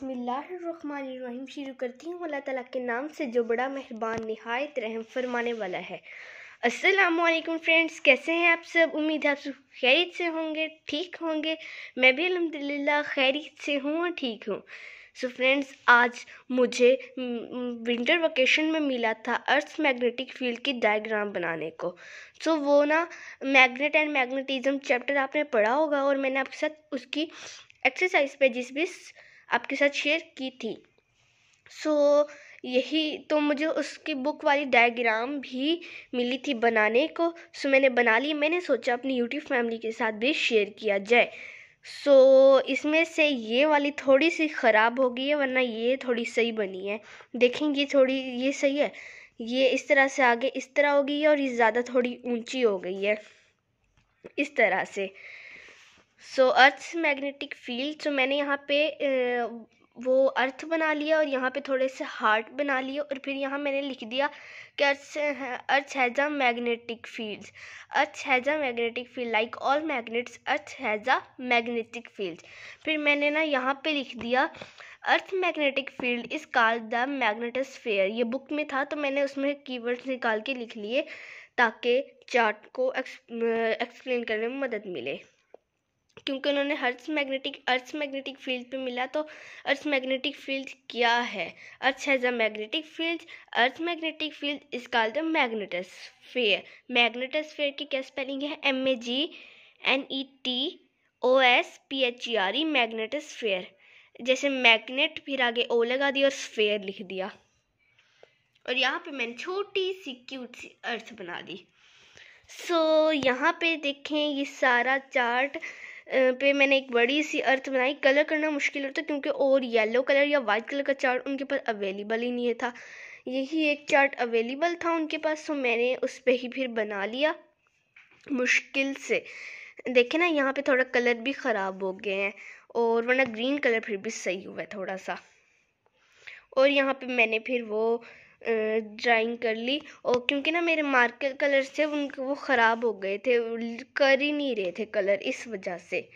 बसमिल्लाम शुरू करती हूँ अल्लाह ताला के नाम से जो बड़ा मेहरबान नहायत रहम फरमाने वाला है असलकम फ्रेंड्स कैसे हैं आप सब उम्मीद है आप सब खैरियत से होंगे ठीक होंगे मैं भी अलहमदिल्ला खैरियत से हूँ और ठीक हूँ सो so फ्रेंड्स आज मुझे विंटर वेकेशन में मिला था अर्थ मैग्नेटिक फील्ड की डायग्राम बनाने को सो so वो ना मैग्नेट एंड मैग्नेटिज्म चैप्टर आपने पढ़ा होगा और मैंने आपके साथ उसकी एक्सरसाइज जिस भी आपके साथ शेयर की थी सो so, यही तो मुझे उसकी बुक वाली डायग्राम भी मिली थी बनाने को सो मैंने बना ली मैंने सोचा अपनी यूट्यूब फैमिली के साथ भी शेयर किया जाए सो इसमें से ये वाली थोड़ी सी ख़राब हो गई है वरना ये थोड़ी सही बनी है देखेंगे थोड़ी ये सही है ये इस तरह से आगे इस तरह हो गई है और ये ज़्यादा थोड़ी ऊंची हो गई है इस तरह से सो अर्थ मैग्नेटिक फील्ड सो मैंने यहाँ पे वो अर्थ बना लिया और यहाँ पे थोड़े से हार्ट बना लिए और फिर यहाँ मैंने लिख दिया कि earth earth has a magnetic field earth has a magnetic field like all magnets earth has a magnetic field फिर मैंने ना यहाँ पे लिख दिया earth magnetic field is call the magnetosphere ये बुक में था तो मैंने उसमें कीवर्ड्स निकाल के लिख लिए ताकि चार्ट को एक्सप्लेन करने में मदद मिले क्योंकि उन्होंने earth magnetic earth magnetic field पे मिला तो अर्थ मैग्नेटिक फील्ड क्या है earth has a magnetic field earth magnetic field is called the magnetosphere magnetosphere की क्या स्पेलिंग है M A G N E T O S P H E R E magnetosphere जैसे magnet फिर आगे ओ लगा दिया और स्फेयर लिख दिया और यहाँ पे मैंने छोटी सी क्यूट सी अर्थ बना दी सो so, यहाँ पे देखें ये सारा चार्ट पे मैंने एक बड़ी सी अर्थ बनाई कलर करना मुश्किल होता क्योंकि और येलो कलर या वाइट कलर का चार्ट उनके पास अवेलेबल ही नहीं था यही एक चार्ट अवेलेबल था उनके पास तो मैंने उस पर ही फिर बना लिया मुश्किल से देखे ना यहाँ पे थोड़ा कलर भी ख़राब हो गए हैं और वरना ग्रीन कलर फिर भी सही हुआ है थोड़ा सा और यहाँ पे मैंने फिर वो ड्राइंग कर ली और क्योंकि ना मेरे मार्कर कलर से उन वो ख़राब हो गए थे कर ही नहीं रहे थे कलर इस वजह से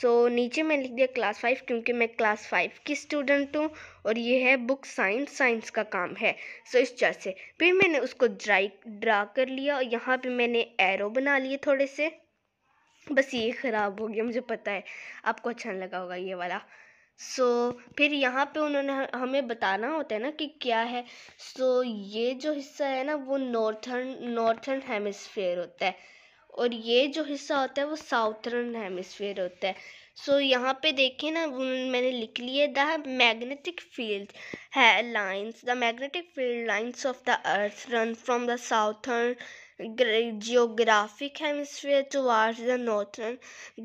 सो so, नीचे मैं लिख दिया क्लास फाइव क्योंकि मैं क्लास फाइव की स्टूडेंट हूँ और ये है बुक साइंस साइंस का काम है सो so, इस तरह से फिर मैंने उसको ड्राई ड्रा कर लिया और यहाँ पे मैंने एरो बना लिए थोड़े से बस ये ख़राब हो गया मुझे पता है आपको अच्छा लगा होगा ये वाला सो so, फिर यहाँ पे उन्होंने हमें बताना होता है ना कि क्या है सो so, ये जो हिस्सा है ना वो नॉर्थर्न नॉर्थर्न हेमिसफेयर होता है और ये जो हिस्सा होता है वो साउथर्न हेमिसफेयर होता है सो so, यहाँ पे देखिए ना मैंने लिख लिए द मैग्नेटिक फील्ड है lines the magnetic field lines of the earth run from the southern geographic hemisphere towards the northern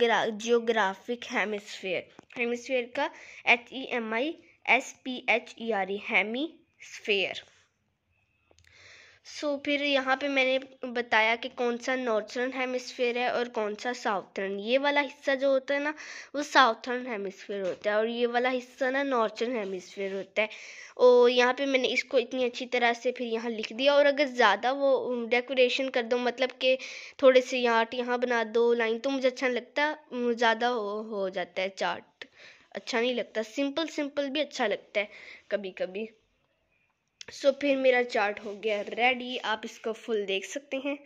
geographic hemisphere hemisphere का H E M I S P H E R E hemisphere so so, फिर यहाँ पे मैंने बताया कि कौन सा northern hemisphere है और कौन सा साउथर्न ये वाला हिस्सा जो होता है ना वो साउथर्न हेमिसफेयर होता है और ये वाला हिस्सा ना नॉर्थर्न हेमिसफेयर होता है और यहाँ पे मैंने इसको इतनी अच्छी तरह से फिर यहाँ लिख दिया और अगर ज़्यादा वो डेकोरेशन कर दो मतलब कि थोड़े से यहाँ यहाँ बना दो लाइन तो मुझे अच्छा लगता ज़्यादा हो, हो जाता है चार्ट अच्छा नहीं लगता सिंपल सिंपल भी अच्छा लगता है कभी कभी सो so, फिर मेरा चार्ट हो गया रेडी आप इसको फुल देख सकते हैं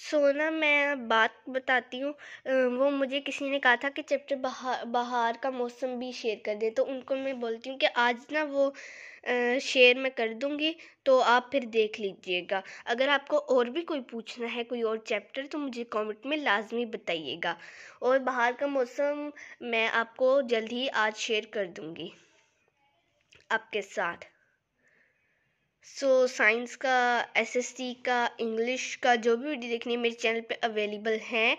सो ना मैं बात बताती हूँ वो मुझे किसी ने कहा था कि चैप्टर बाहर बहार का मौसम भी शेयर कर दे तो उनको मैं बोलती हूँ कि आज ना वो शेयर मैं कर दूंगी तो आप फिर देख लीजिएगा अगर आपको और भी कोई पूछना है कोई और चैप्टर तो मुझे कमेंट में लाजमी बताइएगा और बाहर का मौसम मैं आपको जल्द ही आज शेयर कर दूंगी आपके साथ सो so, साइंस का एसएससी का इंग्लिश का जो भी वीडियो देखनी है मेरे चैनल पे अवेलेबल हैं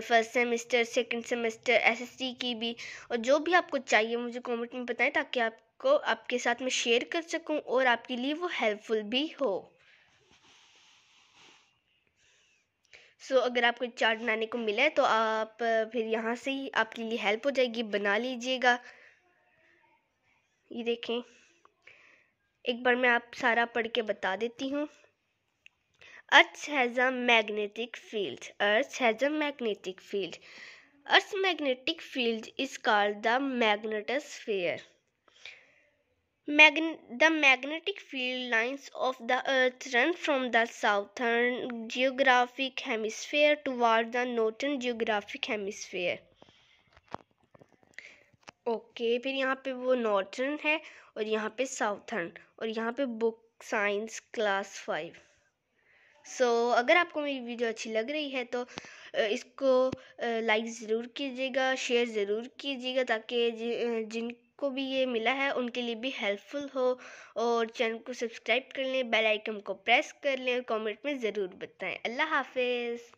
first semester second semester SSC की भी और जो भी आपको चाहिए मुझे कमेंट में बताएं ताकि आपको आपके साथ में शेयर कर सकूं और आपके लिए वो हेल्पफुल भी हो सो so, अगर आपको चार्ट बनाने को मिले तो आप फिर यहाँ से ही आपके लिए हेल्प हो जाएगी बना लीजिएगा ये देखें एक बार मैं आप सारा पढ़ के बता देती हूँ earth has a magnetic field earth has a magnetic field earth magnetic field is called the magnetosphere the magnetic field lines of the earth run from the southern geographic hemisphere toward the northern geographic hemisphere okay फिर यहाँ पे वो northern है और यहाँ पे southern और यहाँ पे book science class five so so, अगर आपको मेरी वीडियो अच्छी लग रही है तो इसको लाइक ज़रूर कीजिएगा शेयर ज़रूर कीजिएगा ताकि जिनको भी ये मिला है उनके लिए भी हेल्पफुल हो और चैनल को सब्सक्राइब कर लें बेल आइकन को प्रेस कर लें और कॉमेंट में ज़रूर बताएं अल्लाह हाफिज़